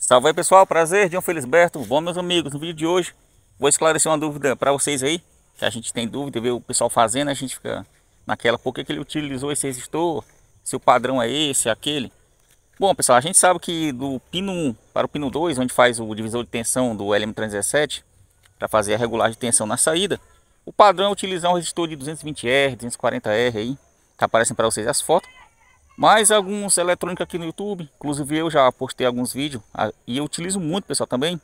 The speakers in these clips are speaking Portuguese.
Salve aí pessoal, prazer, João Felisberto. Bom meus amigos, no vídeo de hoje vou esclarecer uma dúvida para vocês aí, que a gente tem dúvida, vê o pessoal fazendo, a gente fica naquela, por que, que ele utilizou esse resistor, se o padrão é esse, aquele. Bom pessoal, a gente sabe que do pino 1 para o pino 2, onde faz o divisor de tensão do LM317, para fazer a regulagem de tensão na saída, o padrão é utilizar um resistor de 220R, 240R aí, que aparecem para vocês as fotos. Mais alguns eletrônicos aqui no YouTube, inclusive eu já postei alguns vídeos e eu utilizo muito, pessoal, também.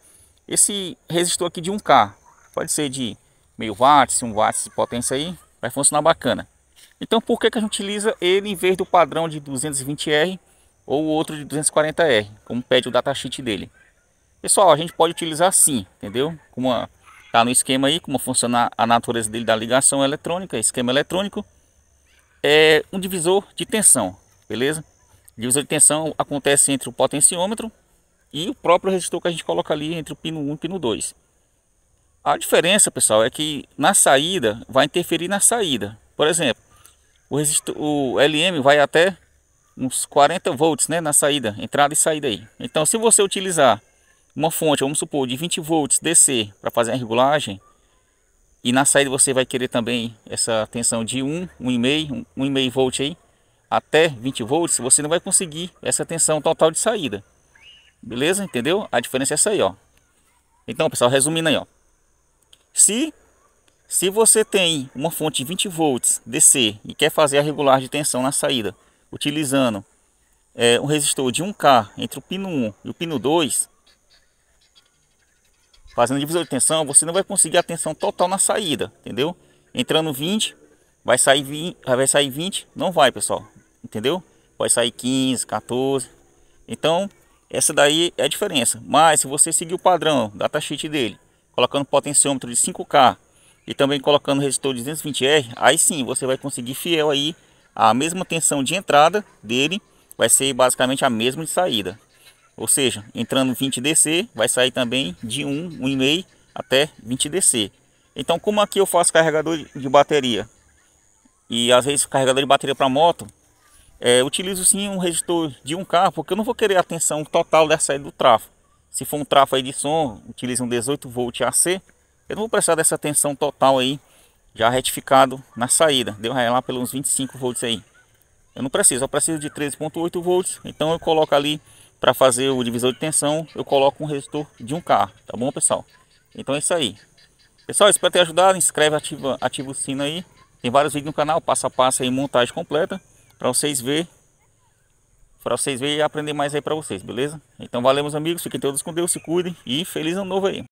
Esse resistor aqui de 1K, pode ser de meio watts, 1 watts de potência aí, vai funcionar bacana. Então por que, que a gente utiliza ele em vez do padrão de 220R ou outro de 240R, como pede o datasheet dele? Pessoal, a gente pode utilizar sim, entendeu? Como tá no esquema aí, como funciona a natureza dele da ligação eletrônica, esquema eletrônico. É um divisor de tensão beleza? Divisor de tensão acontece entre o potenciômetro e o próprio resistor que a gente coloca ali entre o pino 1 e o pino 2. A diferença, pessoal, é que na saída vai interferir na saída. Por exemplo, o, resistor, o LM vai até uns 40 volts né, na saída, entrada e saída aí. Então, se você utilizar uma fonte, vamos supor, de 20 volts DC para fazer a regulagem, e na saída você vai querer também essa tensão de 1, 1,5, 1,5 volt aí, até 20 volts, você não vai conseguir essa tensão total de saída. Beleza? Entendeu? A diferença é essa aí, ó. Então, pessoal, resumindo aí, ó. Se, se você tem uma fonte de 20 volts DC e quer fazer a regular de tensão na saída, utilizando é, um resistor de 1K entre o pino 1 e o pino 2, fazendo divisor de tensão, você não vai conseguir a tensão total na saída, entendeu? Entrando 20, vai sair 20, vai sair 20, não vai, pessoal entendeu? Vai sair 15, 14. Então, essa daí é a diferença. Mas se você seguir o padrão datasheet dele, colocando potenciômetro de 5K e também colocando resistor de 220R, aí sim você vai conseguir fiel aí a mesma tensão de entrada dele, vai ser basicamente a mesma de saída. Ou seja, entrando 20 DC, vai sair também de 1, 1,5 até 20 DC. Então como aqui eu faço carregador de bateria e às vezes carregador de bateria para moto, é, utilizo sim um resistor de um carro, porque eu não vou querer a tensão total da saída do trafo. Se for um trafo aí de som, utiliza um 18 v AC, eu não vou precisar dessa tensão total aí, já retificado na saída. Deu lá pelos 25 volts aí. Eu não preciso, eu preciso de 13.8 volts, então eu coloco ali para fazer o divisor de tensão, eu coloco um resistor de um carro, tá bom pessoal? Então é isso aí. Pessoal, espero ter ajudado, inscreve, ativa, ativa o sino aí. Tem vários vídeos no canal, passo a passo aí, montagem completa para vocês ver, para vocês ver e aprender mais aí para vocês, beleza? Então valeu meus amigos, fiquem todos com Deus, se cuidem e feliz ano novo aí.